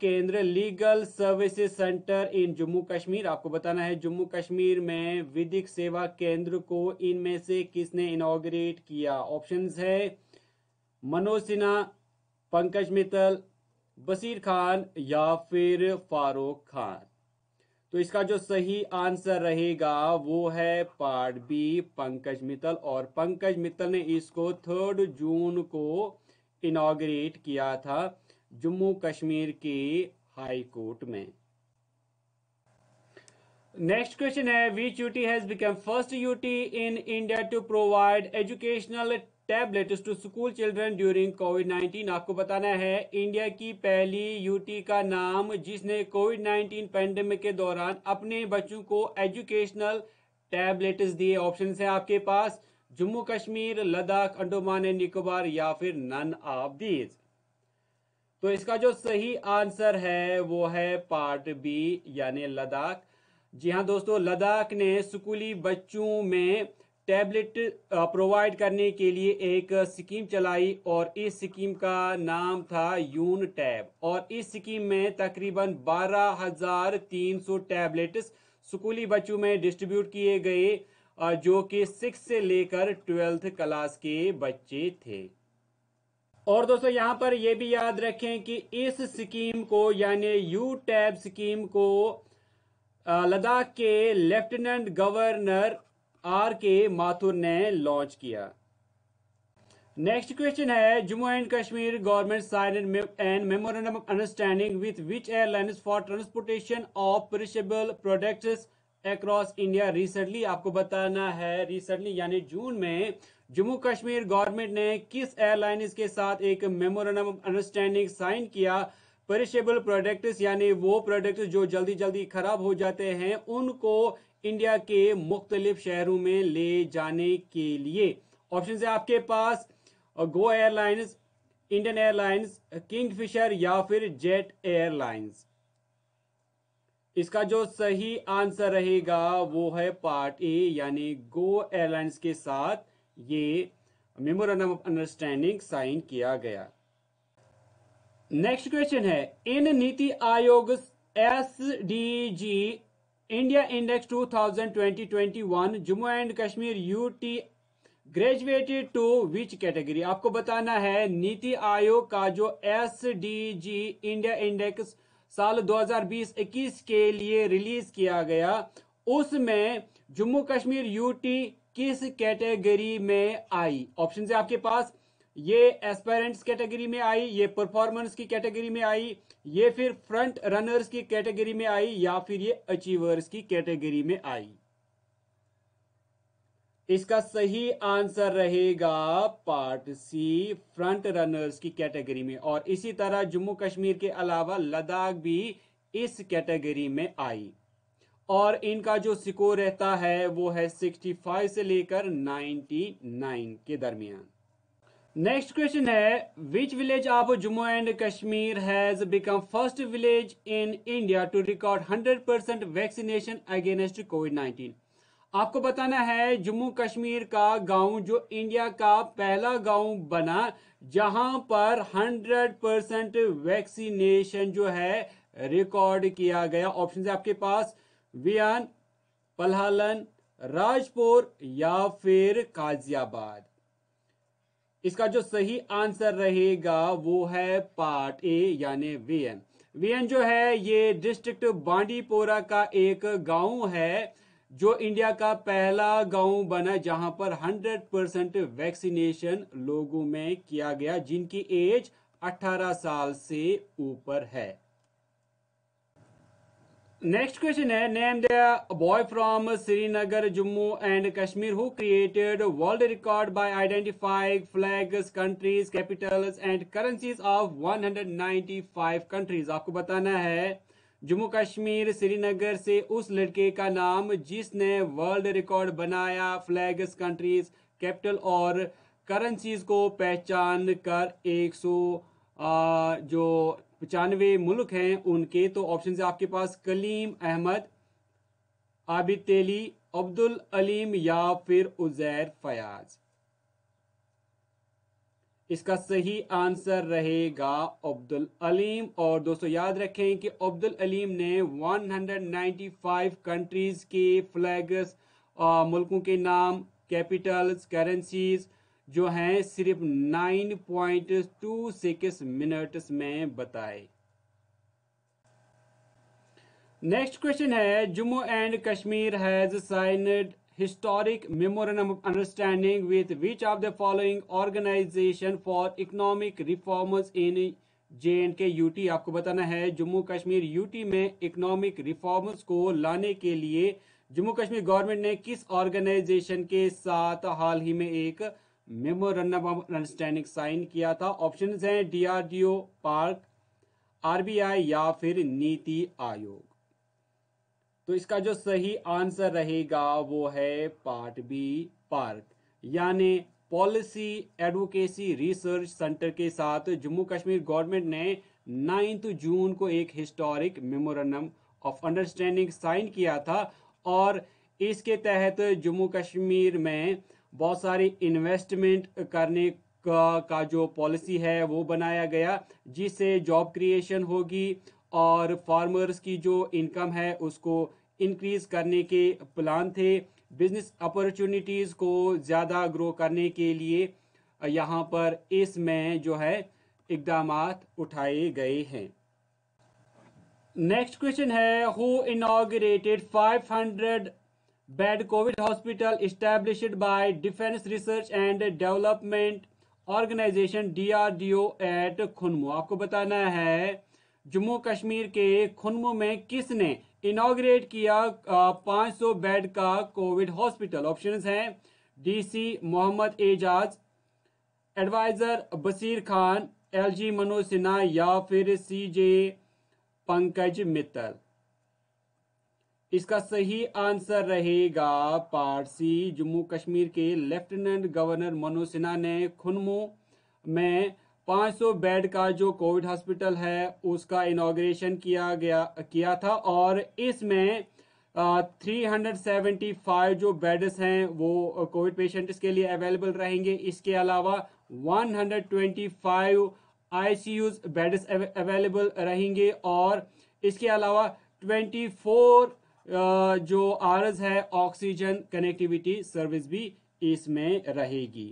केंद्र legal services centre in Jammu Kashmir आपको बताना है जम्मू कश्मीर में विधिक सेवा केंद्र को इनमें से किसने इनोग्रेट किया ऑप्शंस है मनोज सिन्हा पंकज मित्तल बसीर खान या फिर फारूक खान तो इसका जो सही आंसर रहेगा वो है पार्ट बी पंकज मित्तल और पंकज मित्तल ने इसको थर्ड जून को इनाग्रेट किया था जम्मू कश्मीर की हाई कोर्ट में नेक्स्ट क्वेश्चन है which UT has become first UT in India to provide educational tablets to school children during COVID 19 आपको बताना है इंडिया की पहली यूटी का नाम जिसने कोविड 19 पेंडेमिक के दौरान अपने बच्चों को एजुकेशनल टैबलेट्स दिए ऑप्शन है आपके पास जम्मू कश्मीर लद्दाख अंडोमान एंड निकोबार या फिर नन ऑफ दीज तो इसका जो सही आंसर है वो है पार्ट बी यानी लद्दाख जी हाँ दोस्तों लद्दाख ने स्कूली बच्चों में टैबलेट प्रोवाइड करने के लिए एक स्कीम चलाई और इस स्कीम का नाम था यून टैब और इस स्कीम में तकरीबन 12,300 टैबलेट्स स्कूली बच्चों में डिस्ट्रीब्यूट किए गए जो कि सिक्स से लेकर ट्वेल्थ क्लास के बच्चे थे और दोस्तों यहां पर यह भी याद रखें कि इस स्कीम को यानी यू टैब स्कीम को लद्दाख के लेफ्टिनेंट गवर्नर आर के माथुर ने लॉन्च किया नेक्स्ट क्वेश्चन है Jammu and Kashmir government sign and memorandum of understanding with which airlines for transportation of perishable products across India recently आपको बताना है रिसेंटली यानी जून में जम्मू कश्मीर गवर्नमेंट ने किस एयरलाइंस के साथ एक मेमोरेंडम अंडरस्टैंडिंग साइन किया परिशेबल प्रोडक्ट्स यानी वो प्रोडक्ट्स जो जल्दी जल्दी खराब हो जाते हैं उनको इंडिया के मुख्तलिफ शहरों में ले जाने के लिए ऑप्शन है आपके पास Go Airlines Indian Airlines Kingfisher या फिर जेट एयरलाइंस इसका जो सही आंसर रहेगा वो है पार्ट ए यानी गो एयरलाइंस के साथ ये मेमोरेंडम ऑफ अंडरस्टैंडिंग साइन किया गया नेक्स्ट क्वेश्चन है in NITI Aayog S D G India index 2020-21 Jammu and Kashmir UT graduated to which category आपको बताना है नीति आयोग का जो S D G India index साल 2020-21 के लिए रिलीज किया गया उसमें जम्मू कश्मीर यूटी किस कैटेगरी में आई ऑप्शन है आपके पास ये एस्पायरेंट्स कैटेगरी में आई ये परफॉर्मेंस की कैटेगरी में आई ये फिर फ्रंट रनर्स की कैटेगरी में आई या फिर ये अचीवर्स की कैटेगरी में आई इसका सही आंसर रहेगा पार्ट सी फ्रंट रनर्स की कैटेगरी में और इसी तरह जम्मू कश्मीर के अलावा लद्दाख भी इस कैटेगरी में आई और इनका जो स्कोर रहता है वो है 65 से लेकर 99 के दरमियान नेक्स्ट क्वेश्चन है which village of Jammu and Kashmir has become first village in India to record 100 percent vaccination against COVID 19 आपको बताना है जम्मू कश्मीर का गांव जो इंडिया का पहला गांव बना जहां पर 100 परसेंट वैक्सीनेशन जो है रिकॉर्ड किया गया ऑप्शन है आपके पास वियान पलहालन राजपुर या फिर गाजियाबाद इसका जो सही आंसर रहेगा वो है पार्ट ए यानी वियन वियन जो है ये डिस्ट्रिक्ट बांडीपोरा का एक गांव है जो इंडिया का पहला गांव बना जहां पर 100 परसेंट वैक्सीनेशन लोगों में किया गया जिनकी एज 18 साल से ऊपर है नेक्स्ट क्वेश्चन है name the boy from Srinagar Jammu and Kashmir who created world record by identifying flags countries capitals and currencies of 195 countries आपको बताना है जम्मू कश्मीर श्रीनगर से उस लड़के का नाम जिसने वर्ल्ड रिकॉर्ड बनाया फ्लैग्स कंट्रीज कैपिटल और करेंसीज को पहचान कर एक सौ जो पचानवे मुल्क हैं उनके तो ऑप्शन है आपके पास कलीम अहमद आबिद तेली अब्दुल अलीम या फिर उजैर फयाज इसका सही आंसर रहेगा अब्दुल अलीम और दोस्तों याद रखें कि अब्दुल अलीम ने 195 कंट्रीज के फ्लैग्स मुल्कों के नाम कैपिटल्स करेंसीज़ जो है सिर्फ 9.26 मिनट्स में बताए नेक्स्ट क्वेश्चन है Jammu and Kashmir has signed historic memorandum of understanding with which of the following organisation for economic reforms in J and K UT आपको बताना है जम्मू कश्मीर यूटी में इकोनॉमिक रिफॉर्म्स को लाने के लिए जम्मू कश्मीर गवर्नमेंट ने किस ऑर्गेनाइजेशन के साथ हाल ही में एक मेमोरेंडम ऑफ अंडरस्टैंडिंग साइन किया था ऑप्शन हैं डीआरडीओ पार्क आरबीआई या फिर नीति आयोग तो इसका जो सही आंसर रहेगा वो है पार्ट बी पार्क यानी पॉलिसी एडवोकेसी रिसर्च सेंटर के साथ जम्मू कश्मीर गवर्नमेंट ने नाइन्थ जून को एक historic memorandum of understanding sign किया था और इसके तहत जम्मू कश्मीर में बहुत सारी इन्वेस्टमेंट करने का, का जो पॉलिसी है वो बनाया गया जिससे जॉब क्रिएशन होगी और फार्मर्स की जो इनकम है उसको इंक्रीज करने के प्लान थे बिजनेस अपॉर्चुनिटीज़ को ज़्यादा ग्रो करने के लिए यहाँ पर इसमें जो है इकदाम उठाए गए हैं नेक्स्ट क्वेश्चन है who inaugurated 500 bed COVID hospital establish by defence research and development organisation DRDO at Khunmoh आपको बताना है जम्मू कश्मीर के खुनमो में किसने इनाग्रेट किया 500 बेड का कोविड हॉस्पिटल ऑप्शंस हैं DC Mohammad Ejaz adviser Basir Khan LG Manoj Sinha या फिर सीजे पंकज मित्तल इसका सही आंसर रहेगा पार्ट सी जम्मू कश्मीर के लेफ्टिनेंट गवर्नर मनोज सिन्हा ने खुनमू में 500 बेड का जो कोविड हॉस्पिटल है उसका इनाग्रेशन किया गया किया था और इसमें 375 जो बेड्स हैं वो कोविड पेशेंट्स के लिए अवेलेबल रहेंगे इसके अलावा 125 आईसीयूज बेड्स अवेलेबल रहेंगे और इसके अलावा 24 जो आरज है ऑक्सीजन कनेक्टिविटी सर्विस भी इसमें रहेगी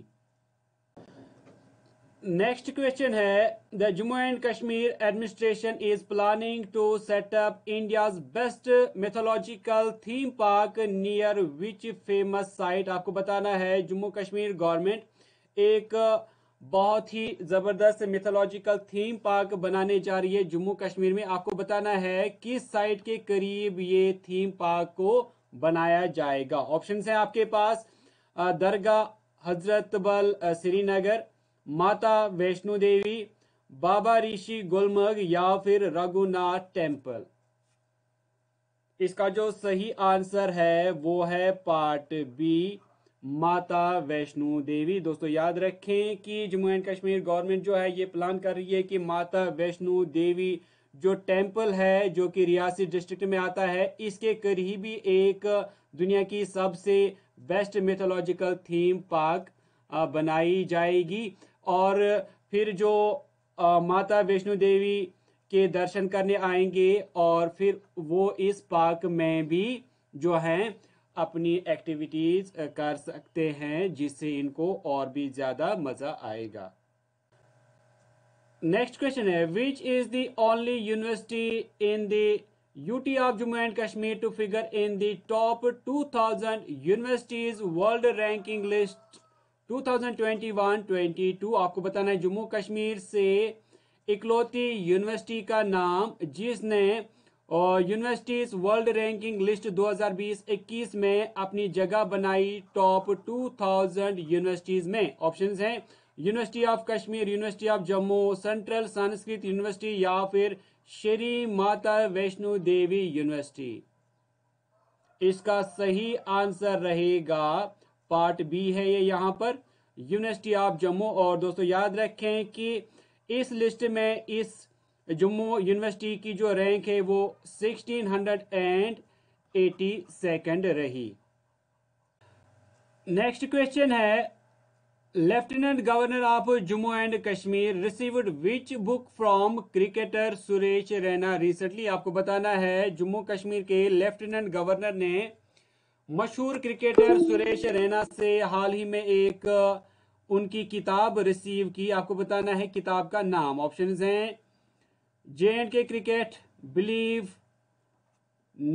नेक्स्ट क्वेश्चन है the Jammu and Kashmir administration is planning to set up India best mythological theme park near which famous site आपको बताना है जम्मू कश्मीर गवर्नमेंट एक बहुत ही जबरदस्त मिथोलॉजिकल थीम पार्क बनाने जा रही है जम्मू कश्मीर में आपको बताना है किस साइट के करीब ये थीम पार्क को बनाया जाएगा ऑप्शन है आपके पास दरगाह हजरत बल श्रीनगर माता वैष्णो देवी बाबा ऋषि गुलमर्ग या फिर रघुनाथ टेम्पल इसका जो सही आंसर है वो है पार्ट बी माता वैष्णो देवी दोस्तों याद रखें कि जम्मू एंड कश्मीर गवर्नमेंट जो है ये प्लान कर रही है कि माता वैष्णो देवी जो टेम्पल है जो कि रियासी डिस्ट्रिक्ट में आता है इसके करीबी एक दुनिया की सबसे बेस्ट मेथोलॉजिकल थीम पार्क बनाई जाएगी और फिर जो माता वैष्णो देवी के दर्शन करने आएंगे और फिर वो इस पार्क में भी जो है अपनी एक्टिविटीज कर सकते हैं जिससे इनको और भी ज्यादा मजा आएगा नेक्स्ट क्वेश्चन है which is only university in the UT of Jammu and Kashmir to figure in the top 2000 universities world ranking list 2021-22 आपको बताना है जम्मू कश्मीर से इकलौती यूनिवर्सिटी का नाम जिसने और यूनिवर्सिटीज वर्ल्ड रैंकिंग लिस्ट 2020-21 में अपनी जगह बनाई टॉप 2000 यूनिवर्सिटीज में ऑप्शंस हैं university of Kashmir university of Jammu central Sanskrit university या फिर श्री माता वैष्णो देवी यूनिवर्सिटी इसका सही आंसर रहेगा पार्ट बी है ये यहाँ पर यूनिवर्सिटी ऑफ जम्मू और दोस्तों याद रखें कि इस लिस्ट में इस जम्मू यूनिवर्सिटी की जो रैंक है वो sixteen hundred and eighty second रही नेक्स्ट क्वेश्चन है lieutenant governor of Jammu and Kashmir received which book from cricketer Suresh Raina recently आपको बताना है जम्मू कश्मीर के लेफ्टिनेंट गवर्नर ने मशहूर क्रिकेटर सुरेश रैना से हाल ही में एक उनकी किताब रिसीव की आपको बताना है किताब का नाम ऑप्शन हैं J and K cricket believe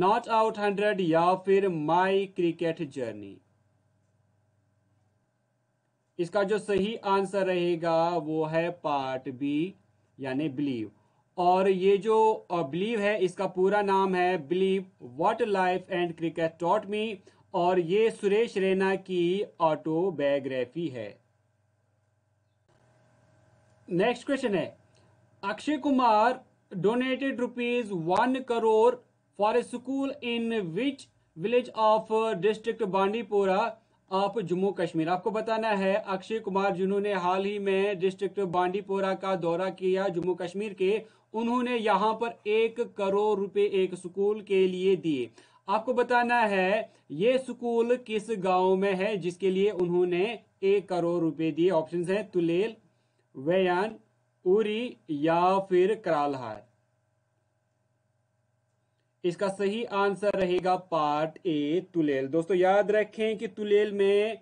not out hundred या फिर माई क्रिकेट जर्नी इसका जो सही आंसर रहेगा वो है पार्ट बी यानी बिलीव और ये जो बिलीव है इसका पूरा नाम है believe what life and cricket taught me और ये सुरेश रैना की ऑटोबायोग्राफी है नेक्स्ट क्वेश्चन है Akshay Kumar donated rupees one crore for a school in which village of district Bandipora of Jammu Kashmir आपको बताना है अक्षय कुमार जिन्होंने हाल ही में डिस्ट्रिक्ट बांडीपोरा का दौरा किया जम्मू कश्मीर के उन्होंने यहां पर एक करोड़ रुपए एक स्कूल के लिए दिए आपको बताना है ये स्कूल किस गांव में है जिसके लिए उन्होंने एक करोड़ रुपए दिए ऑप्शन है तुलेल वेयान उरी या फिर करालहार इसका सही आंसर रहेगा पार्ट ए तुलेल दोस्तों याद रखें कि तुलेल में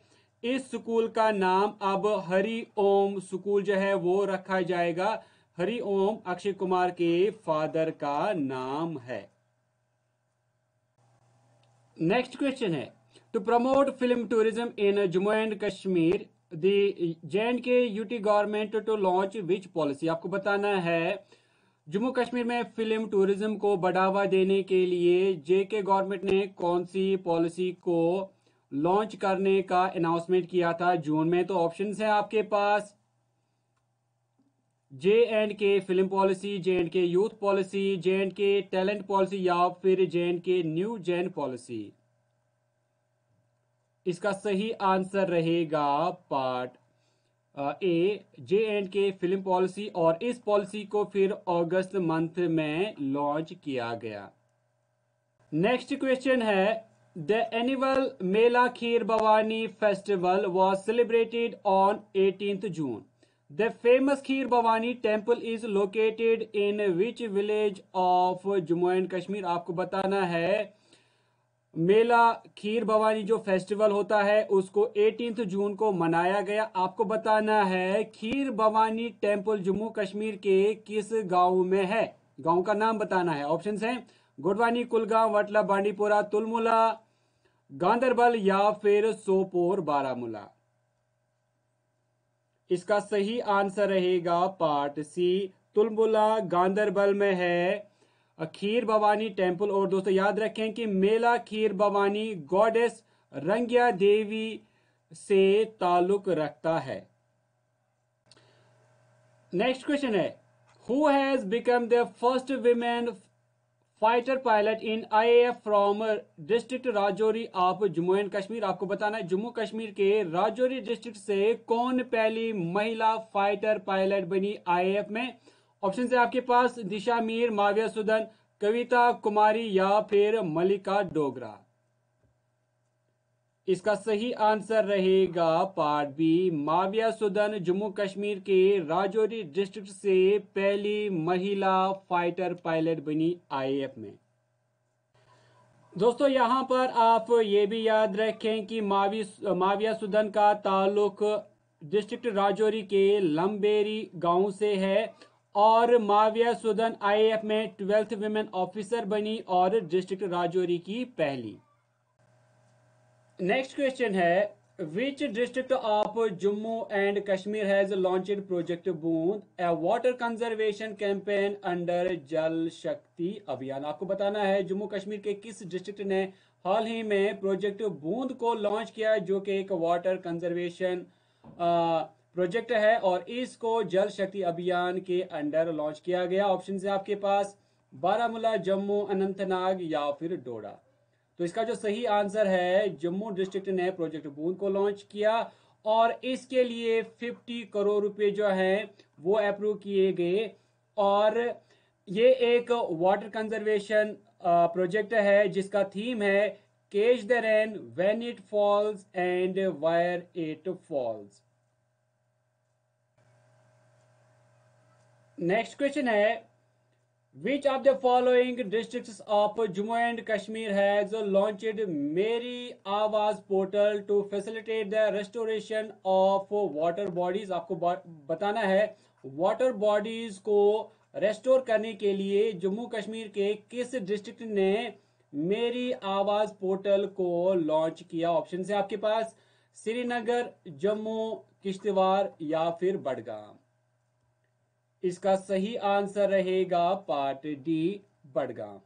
इस स्कूल का नाम अब हरि ओम स्कूल जो है वो रखा जाएगा हरि ओम अक्षय कुमार के फादर का नाम है नेक्स्ट क्वेश्चन है to promote film tourism in Jammu and Kashmir the J and K UT government to launch which policy आपको बताना है जम्मू कश्मीर में फिल्म टूरिज्म को बढ़ावा देने के लिए जे के गवर्नमेंट ने कौन सी पॉलिसी को लॉन्च करने का अनाउंसमेंट किया था जून में तो ऑप्शन है आपके पास J and K film policy J and K youth policy J and K talent policy या फिर J and K new gen policy इसका सही आंसर रहेगा part A J and K film policy और इस पॉलिसी को फिर अगस्त मंथ में लॉन्च किया गया नेक्स्ट क्वेश्चन है the annual Mela Kheer Bhawani festival was celebrated on eighteen June the famous Kheer Bhawani temple is located in which village of Jammu and Kashmir आपको बताना है मेला खीर भवानी जो फेस्टिवल होता है उसको 18 जून को मनाया गया आपको बताना है खीर भवानी टेम्पल जम्मू कश्मीर के किस गांव में है गांव का नाम बताना है ऑप्शन है गुडवानी कुलगांव वटला बांडीपोरा तुलमुला गांधरबल या फिर सोपोर बारामूला इसका सही आंसर रहेगा पार्ट सी तुलमुला गांधरबल में है खीर भवानी टेम्पल और दोस्तों याद रखें कि मेला खीर भवानी गॉडेस रंगिया देवी से ताल्लुक रखता है नेक्स्ट क्वेश्चन है who has become the first women fighter pilot in I F from district Rajouri of Jammu and Kashmir आपको बताना है जम्मू कश्मीर के राजौरी डिस्ट्रिक्ट से कौन पहली महिला फाइटर पायलट बनी एफ में ऑप्शन है आपके पास दिशा मीर माविया सुदन कविता कुमारी या फिर मलिका डोगरा इसका सही आंसर रहेगा पार्ट बी माविया सुदन जम्मू कश्मीर के राजौरी डिस्ट्रिक्ट से पहली महिला फाइटर पायलट बनी आईएएफ में दोस्तों यहां पर आप ये भी याद रखें कि मावी माविया सुदन का ताल्लुक डिस्ट्रिक्ट राजौरी के लंबेरी गांव से है और माविया सुदन आईएएफ में ट्वेल्थ वीमेन ऑफिसर बनी और डिस्ट्रिक्ट राजौरी की पहली नेक्स्ट क्वेश्चन है which district of Jammu and Kashmir has launched project Boond a water conservation campaign under Jal Shakti अभियान आपको बताना है जम्मू कश्मीर के किस डिस्ट्रिक्ट ने हाल ही में प्रोजेक्ट बूंद को लॉन्च किया जो कि एक वाटर कंजर्वेशन प्रोजेक्ट है और इसको जल शक्ति अभियान के अंडर लॉन्च किया गया ऑप्शन है आपके पास बारामूला जम्मू अनंतनाग या फिर डोडा तो इसका जो सही आंसर है जम्मू डिस्ट्रिक्ट ने प्रोजेक्ट बूंद को लॉन्च किया और इसके लिए 50 करोड़ रुपए जो है वो अप्रूव किए गए और ये एक वाटर कंजर्वेशन प्रोजेक्ट है जिसका थीम है catch the rain when it falls and where it falls next question है which of the following district of Jammu and Kashmir has launched Meri Awaz portal to facilitate the restoration of water bodies आपको बताना है water bodies को restore करने के लिए जम्मू कश्मीर के किस डिस्ट्रिक्ट ने मेरी आवाज पोर्टल को लॉन्च किया ऑप्शन है आपके पास श्रीनगर जम्मू किश्तवाड़ या फिर बडगाम इसका सही आंसर रहेगा part D Budgam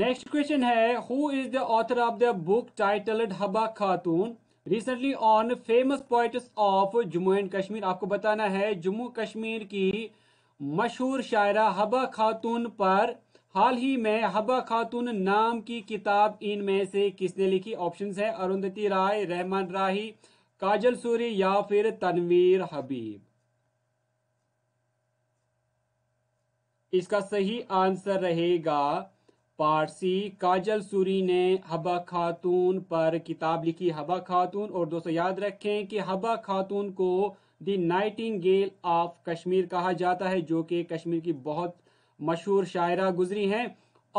next question है who is the author of the book titled Haba Khatoon recently on famous point of Jammu and Kashmir आपको बताना है जम्मू कश्मीर की मशहूर शायरा हबा खातून पर हाल ही में हबा खातून नाम की किताब इनमें से किसने लिखी ऑप्शंस है अरुंधति राय रहमान राही काजल सूरी या फिर तनवीर हबीब इसका सही आंसर रहेगा पारसी काजल सूरी ने हबा खातून पर किताब लिखी हबा खातून और दोस्तों याद रखें कि हबा खातून को दी गेल ऑफ कश्मीर कहा जाता है जो कि कश्मीर की बहुत मशहूर शायरा गुजरी हैं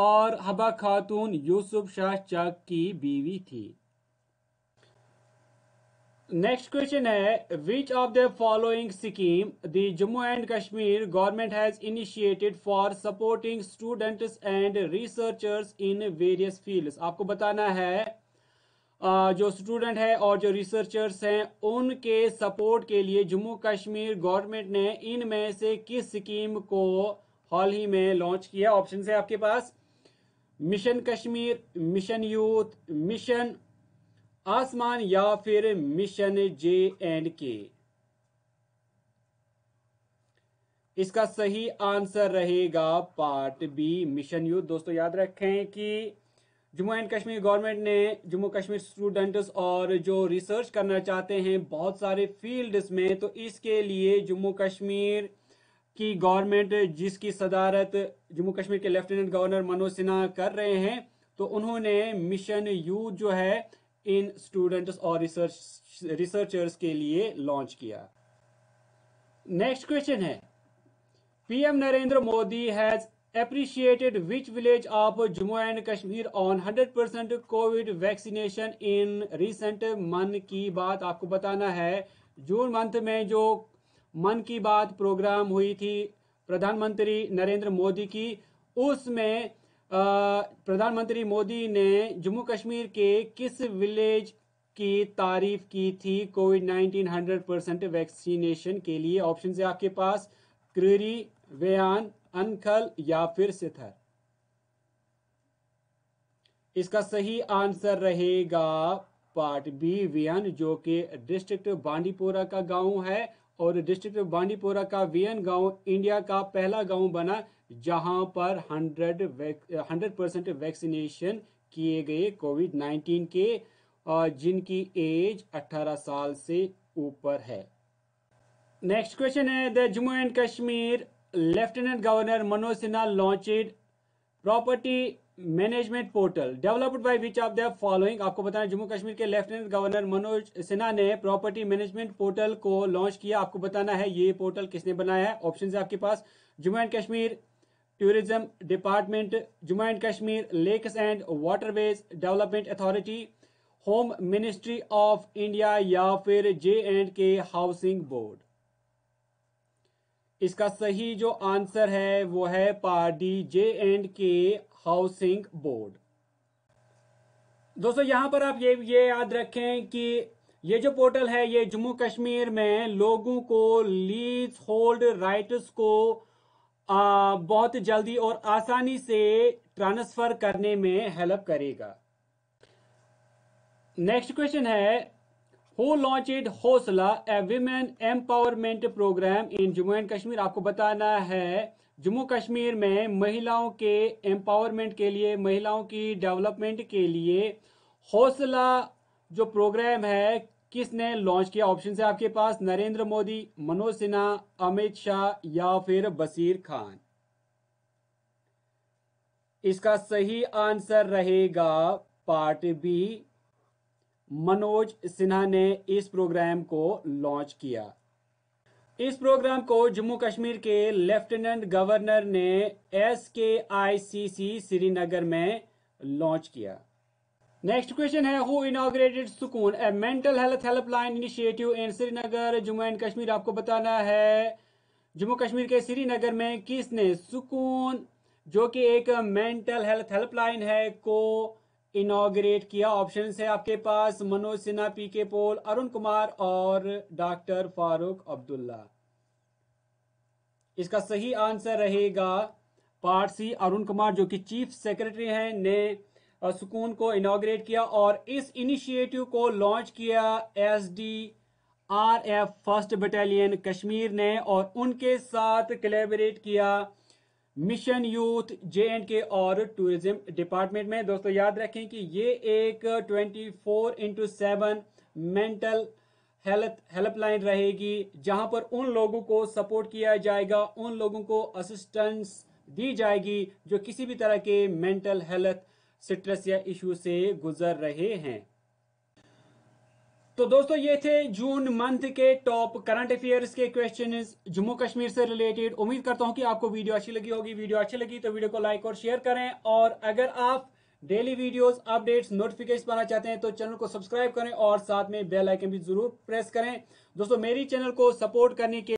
और हबा खातून यूसुफ शाह चक की बीवी थी नेक्स्ट क्वेश्चन है which of the following scheme the Jammu and Kashmir government has initiated for supporting students and researchers in various fields आपको बताना है जो स्टूडेंट है और जो रिसर्चर्स हैं उनके सपोर्ट के लिए जम्मू कश्मीर गवर्नमेंट ने इनमें से किस स्कीम को हाल ही में लॉन्च किया ऑप्शन है आपके पास mission Kashmir mission youth mission Aasman या फिर मिशन जे एंड के इसका सही आंसर रहेगा पार्ट बी मिशन यू दोस्तों याद रखें कि जम्मू एंड कश्मीर गवर्नमेंट ने जम्मू कश्मीर स्टूडेंट्स और जो रिसर्च करना चाहते हैं बहुत सारे फील्ड्स में तो इसके लिए जम्मू कश्मीर की गवर्नमेंट जिसकी सदारत जम्मू कश्मीर के लेफ्टिनेंट गवर्नर मनोज सिन्हा कर रहे हैं तो उन्होंने मिशन यू जो है इन स्टूडेंट्स और रिसर्च रिसर्चर्स के लिए लॉन्च किया नेक्स्ट क्वेश्चन है PM Narendra Modi has appreciated which village of Jammu and Kashmir on 100% COVID vaccination in recent Mann Ki बात आपको बताना है जून मंथ में जो मन की बात प्रोग्राम हुई थी प्रधानमंत्री नरेंद्र मोदी की उसमें प्रधानमंत्री मोदी ने जम्मू कश्मीर के किस विलेज की तारीफ की थी COVID nineteen hundred percent vaccination के लिए ऑप्शन है आपके पास क्रीरी वेन अनखल या फिर सिथर इसका सही आंसर रहेगा पार्ट बी वियन जो कि डिस्ट्रिक्ट बांडीपोरा का गांव है और डिस्ट्रिक्ट बांडीपोरा का वीएन गांव इंडिया का पहला गांव बना जहां पर 100 हंड्रेड परसेंट वैक्सीनेशन किए गए कोविड 19 के जिनकी एज 18 साल से ऊपर है नेक्स्ट क्वेश्चन है the Jammu and Kashmir lieutenant governor Manoj Sinha launched property management portal developed by which of the following आपको बताना जम्मू कश्मीर के लेफ्टिनेंट गवर्नर मनोज सिन्हा ने प्रॉपर्टी मैनेजमेंट पोर्टल को लॉन्च किया आपको बताना है ये पोर्टल किसने बनाया है ऑप्शन है आपके पास Jammu and Kashmir tourism department Jammu and Kashmir lakes and waterways development authority home ministry of India या फिर J and K housing board इसका सही जो आंसर है वो है part D J and K housing board दोस्तों यहां पर आप ये ये याद रखें कि ये जो पोर्टल है ये जम्मू कश्मीर में लोगों को लीज होल्ड राइट्स को आ, बहुत जल्दी और आसानी से ट्रांसफर करने में हेल्प करेगा नेक्स्ट क्वेश्चन है who launched Hausla a women empowerment program in Jammu and Kashmir आपको बताना है जम्मू कश्मीर में महिलाओं के एम्पावरमेंट के लिए महिलाओं की डेवलपमेंट के लिए हौसला जो प्रोग्राम है किसने लॉन्च किया ऑप्शन है आपके पास नरेंद्र मोदी मनोज सिन्हा अमित शाह या फिर बसीर खान इसका सही आंसर रहेगा पार्ट बी मनोज सिन्हा ने इस प्रोग्राम को लॉन्च किया इस प्रोग्राम को जम्मू कश्मीर के लेफ्टिनेंट गवर्नर ने एस के आई सी सी श्रीनगर में लॉन्च किया नेक्स्ट क्वेश्चन है who inaugurated Sukoon a mental health helpline initiative in Srinagar Jammu and Kashmir आपको बताना है जम्मू कश्मीर के श्रीनगर में किसने सुकून जो कि एक मेंटल हेल्थ हेल्पलाइन है को इनोग्रेट किया ऑप्शन है आपके पास मनोज सिन्हा पी के पोल अरुण कुमार और डॉक्टर फारूक अब्दुल्ला इसका सही आंसर रहेगा पार्ट सी अरुण कुमार जो कि चीफ सेक्रेटरी हैं ने सुकून को इनोग्रेट किया और इस इनिशिएटिव को लॉन्च किया S D R F first battalion Kashmir ने और उनके साथ कलेबरेट किया मिशन यूथ जे एंड के और टूरिज्म डिपार्टमेंट में दोस्तों याद रखें कि ये एक 24 four into seven mental health helpline रहेगी जहां पर उन लोगों को सपोर्ट किया जाएगा उन लोगों को असिस्टेंस दी जाएगी जो किसी भी तरह के मेंटल हेल्थ स्ट्रेस या इशू से गुजर रहे हैं तो दोस्तों ये थे जून मंथ के टॉप करंट अफेयर्स के क्वेश्चन जम्मू कश्मीर से रिलेटेड उम्मीद करता हूं कि आपको वीडियो अच्छी लगी होगी वीडियो अच्छी लगी तो वीडियो को लाइक और शेयर करें और अगर आप डेली वीडियोस अपडेट्स नोटिफिकेशन पाना चाहते हैं तो चैनल को सब्सक्राइब करें और साथ में बेलाइकन भी जरूर प्रेस करें दोस्तों मेरी चैनल को सपोर्ट करने के